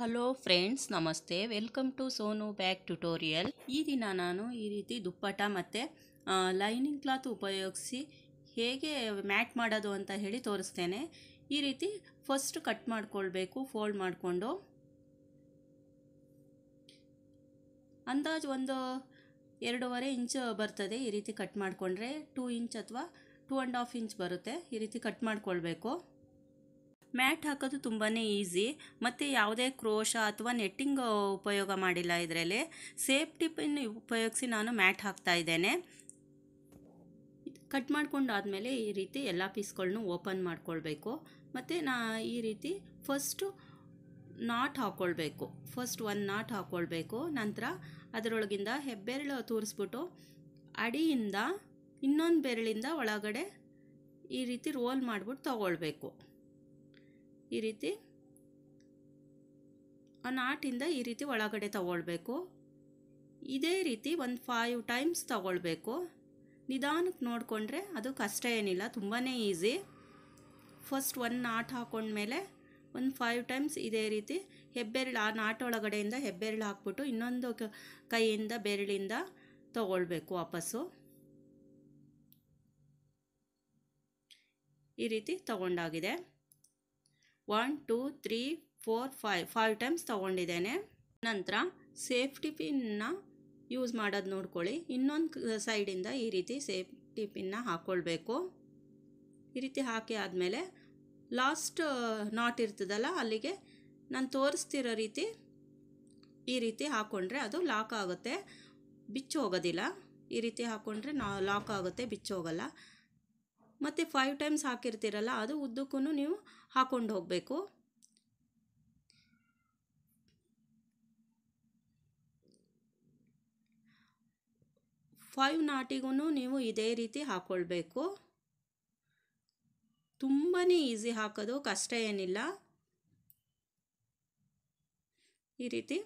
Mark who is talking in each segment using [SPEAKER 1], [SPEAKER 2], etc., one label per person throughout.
[SPEAKER 1] hello friends ನಮಸ್ತೆ welcome to Sonu bag tutorial ಈ ದಿನ ನಾನು ಈ ರೀತಿ ದುಪ್ಪಟ ಮತ್ತು ಲೈನಿಂಗ್ ಕ್ಲಾತ್ ಉಪಯೋಗಿಸಿ ಹೇಗೆ ಮ್ಯಾಟ್ ಮಾಡೋದು ಅಂತ ಹೇಳಿ ತೋರಿಸ್ತೇನೆ ಈ ರೀತಿ ಫಸ್ಟ್ ಕಟ್ ಮಾಡಿಕೊಳ್ಬೇಕು ಫೋಲ್ಡ್ ಮಾಡಿಕೊಂಡು ಅಂದಾಜು ಒಂದು ಎರಡೂವರೆ ಇಂಚ್ ಬರ್ತದೆ ಈ ರೀತಿ ಕಟ್ ಮಾಡಿಕೊಂಡ್ರೆ ಟೂ ಇಂಚ್ ಅಥವಾ ಟೂ ಆ್ಯಂಡ್ ಹಾಫ್ ಇಂಚ್ ಬರುತ್ತೆ ಈ ರೀತಿ ಕಟ್ ಮಾಡಿಕೊಳ್ಬೇಕು ಮ್ಯಾಟ್ ಹಾಕೋದು ತುಂಬಾ ಈಸಿ ಮತ್ತು ಯಾವುದೇ ಕ್ರೋಶ ಅಥವಾ ನೆಟ್ಟಿಂಗ್ ಉಪಯೋಗ ಮಾಡಿಲ್ಲ ಇದರಲ್ಲಿ ಸೇಫ್ಟಿ ಪಿನ್ ಉಪಯೋಗಿಸಿ ನಾನು ಮ್ಯಾಟ್ ಹಾಕ್ತಾ ಇದ್ದೇನೆ ಕಟ್ ಮಾಡ್ಕೊಂಡಾದಮೇಲೆ ಈ ರೀತಿ ಎಲ್ಲ ಪೀಸ್ಗಳನ್ನೂ ಓಪನ್ ಮಾಡ್ಕೊಳ್ಬೇಕು ಮತ್ತು ನಾ ಈ ರೀತಿ ಫಸ್ಟು ನಾಟ್ ಹಾಕ್ಕೊಳ್ಬೇಕು ಫಸ್ಟ್ ಒಂದು ನಾಟ್ ಹಾಕ್ಕೊಳ್ಬೇಕು ನಂತರ ಅದರೊಳಗಿಂದ ಹೆಬ್ಬೆರಳು ತೂರಿಸ್ಬಿಟ್ಟು ಅಡಿಯಿಂದ ಇನ್ನೊಂದು ಬೆರಳಿಂದ ಒಳಗಡೆ ಈ ರೀತಿ ರೋಲ್ ಮಾಡಿಬಿಟ್ಟು ತೊಗೊಳ್ಬೇಕು ಈ ರೀತಿ ಆ ನಾಟಿಂದ ಈ ರೀತಿ ಒಳಗಡೆ ತಗೊಳ್ಬೇಕು ಇದೇ ರೀತಿ ಒಂದು ಫೈವ್ ಟೈಮ್ಸ್ ತಗೊಳ್ಬೇಕು ನಿಧಾನಕ್ಕೆ ನೋಡಿಕೊಂಡ್ರೆ ಅದು ಕಷ್ಟ ಏನಿಲ್ಲ ತುಂಬಾ ಈಸಿ ಫಸ್ಟ್ ಒಂದು ನಾಟ್ ಹಾಕೊಂಡ್ಮೇಲೆ ಒಂದು ಫೈವ್ ಟೈಮ್ಸ್ ಇದೇ ರೀತಿ ಹೆಬ್ಬೆರಳು ಆ ನಾಟೊಳಗಡೆಯಿಂದ ಹೆಬ್ಬೆರಳು ಹಾಕ್ಬಿಟ್ಟು ಇನ್ನೊಂದು ಕೈಯಿಂದ ಬೆರಳಿಂದ ತಗೊಳ್ಬೇಕು ವಾಪಸ್ಸು ಈ ರೀತಿ ತಗೊಂಡಾಗಿದೆ one two three four five five times ತೊಗೊಂಡಿದ್ದೇನೆ ನಂತರ ಸೇಫ್ಟಿ ಪಿನ್ನ ಯೂಸ್ ಮಾಡೋದು ನೋಡ್ಕೊಳ್ಳಿ ಇನ್ನೊಂದು ಸೈಡಿಂದ ಈ ರೀತಿ ಸೇಫ್ಟಿ ಪಿನ್ನ ಹಾಕ್ಕೊಳ್ಬೇಕು ಈ ರೀತಿ ಹಾಕಿ ಆದಮೇಲೆ ಲಾಸ್ಟ್ ನಾಟ್ ಇರ್ತದಲ್ಲ ಅಲ್ಲಿಗೆ ನಾನು ತೋರಿಸ್ತಿರೋ ರೀತಿ ಈ ರೀತಿ ಹಾಕ್ಕೊಂಡ್ರೆ ಅದು ಲಾಕ್ ಆಗುತ್ತೆ ಬಿಚ್ಚೋಗೋದಿಲ್ಲ ಈ ರೀತಿ ಹಾಕ್ಕೊಂಡ್ರೆ ನಾ ಲಾಕ್ ಆಗುತ್ತೆ ಬಿಚ್ಚೋಗಲ್ಲ ಮತ್ತು ಫೈವ್ ಟೈಮ್ಸ್ ಹಾಕಿರ್ತೀರಲ್ಲ ಅದು ಉದ್ದಕ್ಕೂ ನೀವು ಹಾಕ್ಕೊಂಡು ಹೋಗಬೇಕು ಫೈವ್ ನಾಟಿಗೂ ನೀವು ಇದೇ ರೀತಿ ಹಾಕ್ಕೊಳ್ಬೇಕು ತುಂಬಾ ಈಸಿ ಹಾಕೋದು ಕಷ್ಟ ಏನಿಲ್ಲ ಈ ರೀತಿ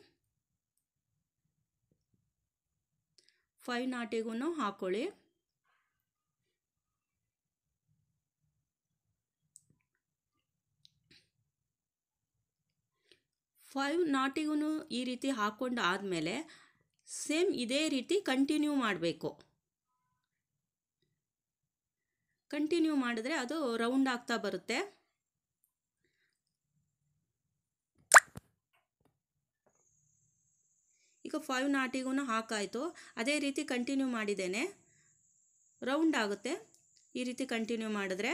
[SPEAKER 1] ಫೈವ್ ನಾಟಿಗೂ ಹಾಕ್ಕೊಳ್ಳಿ ಫೈವ್ ನಾಟಿಗೂ ಈ ರೀತಿ ಹಾಕ್ಕೊಂಡು ಆದಮೇಲೆ ಸೇಮ್ ಇದೇ ರೀತಿ ಕಂಟಿನ್ಯೂ ಮಾಡಬೇಕು ಕಂಟಿನ್ಯೂ ಮಾಡಿದ್ರೆ ಅದು ರೌಂಡ್ ಆಗ್ತಾ ಬರುತ್ತೆ ಈಗ ಫೈವ್ ನಾಟಿಗೂ ಹಾಕಾಯಿತು ಅದೇ ರೀತಿ ಕಂಟಿನ್ಯೂ ಮಾಡಿದ್ದೇನೆ ರೌಂಡ್ ಆಗುತ್ತೆ ಈ ರೀತಿ ಕಂಟಿನ್ಯೂ ಮಾಡಿದ್ರೆ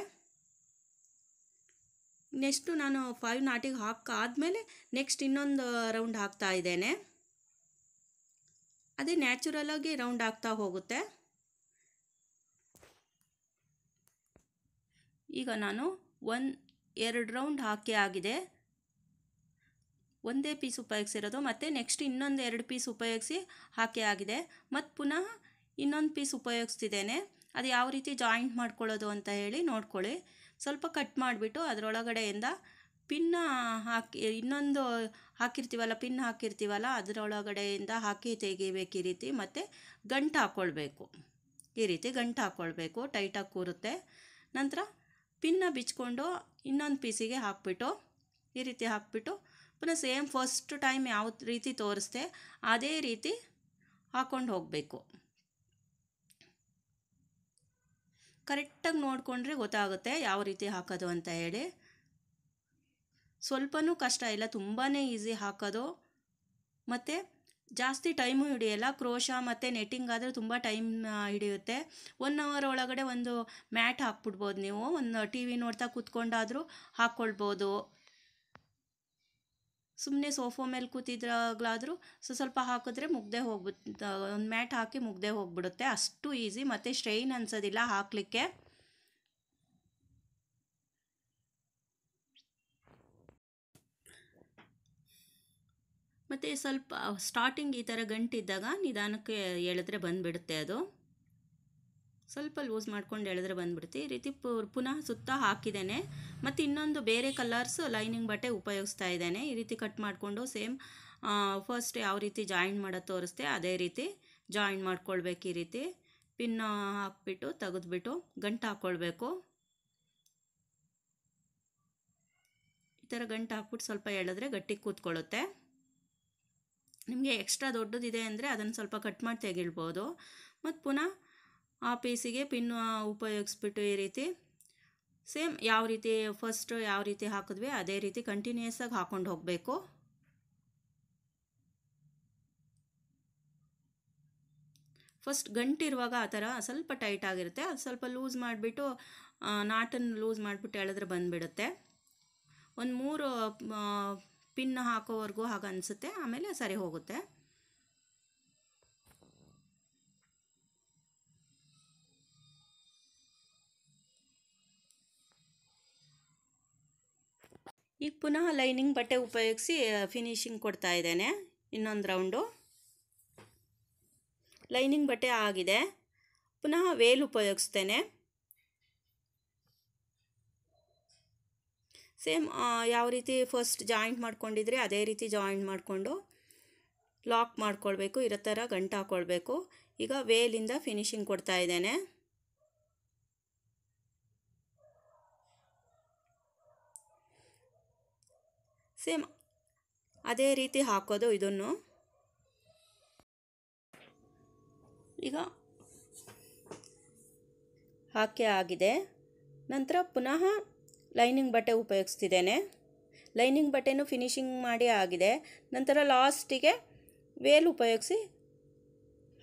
[SPEAKER 1] ನೆಕ್ಸ್ಟು ನಾನು ಫೈವ್ ನಾಟಿಗೆ ಹಾಕಾದಮೇಲೆ ನೆಕ್ಸ್ಟ್ ಇನ್ನೊಂದು ರೌಂಡ್ ಹಾಕ್ತಾ ಇದ್ದೇನೆ ಅದೇ ನ್ಯಾಚುರಲಾಗಿ ರೌಂಡ್ ಆಗ್ತಾ ಹೋಗುತ್ತೆ ಈಗ ನಾನು ಒನ್ ಎರಡು ರೌಂಡ್ ಹಾಕಿ ಆಗಿದೆ ಒಂದೇ ಪೀಸ್ ಉಪಯೋಗಿಸಿರೋದು ಮತ್ತು ನೆಕ್ಸ್ಟ್ ಇನ್ನೊಂದು ಎರಡು ಪೀಸ್ ಉಪಯೋಗಿಸಿ ಹಾಕಿ ಆಗಿದೆ ಮತ್ತು ಪುನಃ ಇನ್ನೊಂದು ಪೀಸ್ ಉಪಯೋಗಿಸ್ತಿದ್ದೇನೆ ಅದು ಯಾವ ರೀತಿ ಜಾಯಿಂಟ್ ಮಾಡ್ಕೊಳ್ಳೋದು ಅಂತ ಹೇಳಿ ನೋಡ್ಕೊಳ್ಳಿ ಸ್ವಲ್ಪ ಕಟ್ ಮಾಡಿಬಿಟ್ಟು ಅದರೊಳಗಡೆಯಿಂದ ಪಿನ್ನ ಹಾಕಿ ಇನ್ನೊಂದು ಹಾಕಿರ್ತೀವಲ್ಲ ಪಿನ್ ಹಾಕಿರ್ತೀವಲ್ಲ ಅದರೊಳಗಡೆಯಿಂದ ಹಾಕಿ ತೆಗಿಬೇಕು ಈ ರೀತಿ ಮತ್ತು ಗಂಟು ಹಾಕ್ಕೊಳ್ಬೇಕು ಈ ರೀತಿ ಗಂಟು ಹಾಕ್ಕೊಳ್ಬೇಕು ಟೈಟಾಗಿ ಕೂರುತ್ತೆ ನಂತರ ಪಿನ್ನ ಬಿಚ್ಕೊಂಡು ಇನ್ನೊಂದು ಪೀಸಿಗೆ ಹಾಕ್ಬಿಟ್ಟು ಈ ರೀತಿ ಹಾಕ್ಬಿಟ್ಟು ಪುನಃ ಸೇಮ್ ಫಸ್ಟ್ ಟೈಮ್ ಯಾವ ರೀತಿ ತೋರಿಸ್ದೆ ಅದೇ ರೀತಿ ಹಾಕ್ಕೊಂಡು ಹೋಗಬೇಕು ಕರೆಕ್ಟಾಗಿ ನೋಡಿಕೊಂಡ್ರೆ ಗೊತ್ತಾಗುತ್ತೆ ಯಾವ ರೀತಿ ಹಾಕೋದು ಅಂತ ಹೇಳಿ ಸ್ವಲ್ಪನೂ ಕಷ್ಟ ಇಲ್ಲ ತುಂಬಾ ಈಸಿ ಹಾಕೋದು ಮತ್ತು ಜಾಸ್ತಿ ಟೈಮು ಹಿಡಿಯಲ್ಲ ಕ್ರೋಶ ಮತ್ತು ನೆಟ್ಟಿಂಗ್ ಆದರೆ ತುಂಬ ಟೈಮ್ ಹಿಡಿಯುತ್ತೆ ಒನ್ ಅವರ್ ಒಳಗಡೆ ಒಂದು ಮ್ಯಾಟ್ ಹಾಕ್ಬಿಡ್ಬೋದು ನೀವು ಒಂದು ಟಿ ವಿ ನೋಡ್ತಾ ಕೂತ್ಕೊಂಡಾದರೂ ಹಾಕ್ಕೊಳ್ಬೋದು ಸುಮ್ಮನೆ ಸೋಫಾ ಮೇಲೆ ಕೂತಿದ್ರಾಗ್ಲಾದರೂ ಸೊ ಸ್ವಲ್ಪ ಹಾಕಿದ್ರೆ ಮುಗ್ದೇ ಹೋಗ್ಬಿಟ್ಟು ಒಂದು ಮ್ಯಾಟ್ ಹಾಕಿ ಮುಗ್ದೇ ಹೋಗ್ಬಿಡುತ್ತೆ ಅಷ್ಟು ಈಸಿ ಮತ್ತು ಸ್ಟ್ರೈನ್ ಅನ್ಸೋದಿಲ್ಲ ಹಾಕಲಿಕ್ಕೆ ಮತ್ತು ಸ್ವಲ್ಪ ಸ್ಟಾರ್ಟಿಂಗ್ ಈ ಥರ ಗಂಟಿದ್ದಾಗ ನಿಧಾನಕ್ಕೆ ಎಳೆದ್ರೆ ಬಂದುಬಿಡುತ್ತೆ ಅದು ಸ್ವಲ್ಪ ಲೂಸ್ ಮಾಡ್ಕೊಂಡು ಎಳೆದ್ರೆ ಬಂದುಬಿಡುತ್ತೆ ಈ ರೀತಿ ಪುನಃ ಸುತ್ತ ಹಾಕಿದ್ದೇನೆ ಮತ್ತು ಇನ್ನೊಂದು ಬೇರೆ ಕಲರ್ಸ್ ಲೈನಿಂಗ್ ಬಟ್ಟೆ ಉಪಯೋಗಿಸ್ತಾ ಇದ್ದೇನೆ ಈ ರೀತಿ ಕಟ್ ಮಾಡಿಕೊಂಡು ಸೇಮ್ ಫಸ್ಟ್ ಯಾವ ರೀತಿ ಜಾಯಿನ್ ಮಾಡೋದು ತೋರಿಸ್ತೆ ಅದೇ ರೀತಿ ಜಾಯಿನ್ ಮಾಡ್ಕೊಳ್ಬೇಕು ಈ ರೀತಿ ಪಿನ್ ಹಾಕ್ಬಿಟ್ಟು ತೆಗೆದ್ಬಿಟ್ಟು ಗಂಟು ಹಾಕ್ಕೊಳ್ಬೇಕು ಈ ಥರ ಗಂಟು ಹಾಕ್ಬಿಟ್ಟು ಸ್ವಲ್ಪ ಎಳೆದ್ರೆ ಗಟ್ಟಿ ಕೂತ್ಕೊಳ್ಳುತ್ತೆ ನಿಮಗೆ ಎಕ್ಸ್ಟ್ರಾ ದೊಡ್ಡದಿದೆ ಅಂದರೆ ಅದನ್ನು ಸ್ವಲ್ಪ ಕಟ್ ಮಾಡಿ ತೆಗಿಳ್ಬೋದು ಮತ್ತು ಪುನಃ ಆ ಪೀಸಿಗೆ ಪಿನ್ನು ಉಪಯೋಗಿಸ್ಬಿಟ್ಟು ಈ ರೀತಿ ಸೇಮ್ ಯಾವ ರೀತಿ ಫಸ್ಟ್ ಯಾವ ರೀತಿ ಹಾಕಿದ್ವಿ ಅದೇ ರೀತಿ ಕಂಟಿನ್ಯೂಯಸ್ ಆಗಿ ಹಾಕ್ಕೊಂಡು ಹೋಗಬೇಕು ಫಸ್ಟ್ ಗಂಟಿರುವಾಗ ಆ ಥರ ಸ್ವಲ್ಪ ಟೈಟ್ ಆಗಿರುತ್ತೆ ಅದು ಸ್ವಲ್ಪ ಲೂಸ್ ಮಾಡಿಬಿಟ್ಟು ನಾಟನ್ನು ಲೂಸ್ ಮಾಡಿಬಿಟ್ಟು ಎಳೆದ್ರೆ ಬಂದುಬಿಡುತ್ತೆ ಒಂದು ಮೂರು ಪಿನ್ ಹಾಕೋವರೆಗೂ ಹಾಗೆ ಅನಿಸುತ್ತೆ ಆಮೇಲೆ ಸರಿ ಹೋಗುತ್ತೆ ಈಗ ಪುನಃ ಲೈನಿಂಗ್ ಬಟ್ಟೆ ಉಪಯೋಗಿಸಿ ಫಿನಿಶಿಂಗ್ ಕೊಡ್ತಾ ಇದ್ದೇನೆ ಇನ್ನೊಂದು ರೌಂಡು ಲೈನಿಂಗ್ ಬಟ್ಟೆ ಆಗಿದೆ ಪುನಃ ವೇಲ್ ಉಪಯೋಗಿಸ್ತೇನೆ ಸೇಮ್ ಯಾವ ರೀತಿ ಫಸ್ಟ್ ಜಾಯಿಂಟ್ ಮಾಡ್ಕೊಂಡಿದ್ರೆ ಅದೇ ರೀತಿ ಜಾಯಿಂಟ್ ಮಾಡಿಕೊಂಡು ಲಾಕ್ ಮಾಡ್ಕೊಳ್ಬೇಕು ಇರೋ ಥರ ಗಂಟು ಹಾಕ್ಕೊಳ್ಬೇಕು ಈಗ ವೇಲಿಂದ ಫಿನಿಶಿಂಗ್ ಕೊಡ್ತಾ ಇದ್ದೇನೆ ಸೇಮ್ ಅದೇ ರೀತಿ ಹಾಕೋದು ಇದನ್ನು ಈಗ ಹಾಕಿ ಆಗಿದೆ ನಂತರ ಪುನಃ ಲೈನಿಂಗ್ ಬಟ್ಟೆ ಉಪಯೋಗಿಸ್ತಿದ್ದೇನೆ ಲೈನಿಂಗ್ ಬಟ್ಟೆನೂ ಫಿನಿಶಿಂಗ್ ಮಾಡಿ ಆಗಿದೆ ನಂತರ ಲಾಸ್ಟಿಗೆ ವೇಲ್ ಉಪಯೋಗಿಸಿ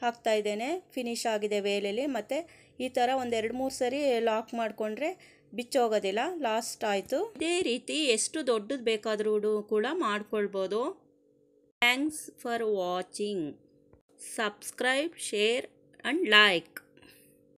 [SPEAKER 1] ಹಾಕ್ತಾಯಿದ್ದೇನೆ ಇದ್ದೇನೆ ಫಿನಿಶ್ ಆಗಿದೆ ವೇಲಲ್ಲಿ ಮತ್ತು ಈ ಥರ ಒಂದೆರಡು ಮೂರು ಸರಿ ಲಾಕ್ ಮಾಡಿಕೊಂಡ್ರೆ ಬಿಚ್ಚೋಗೋದಿಲ್ಲ ಲಾಸ್ಟ್ ಆಯಿತು ಇದೇ ರೀತಿ ಎಷ್ಟು ದೊಡ್ಡದು ಬೇಕಾದರೂ ಕೂಡ ಮಾಡ್ಕೊಳ್ಬೋದು thanks for watching subscribe share and like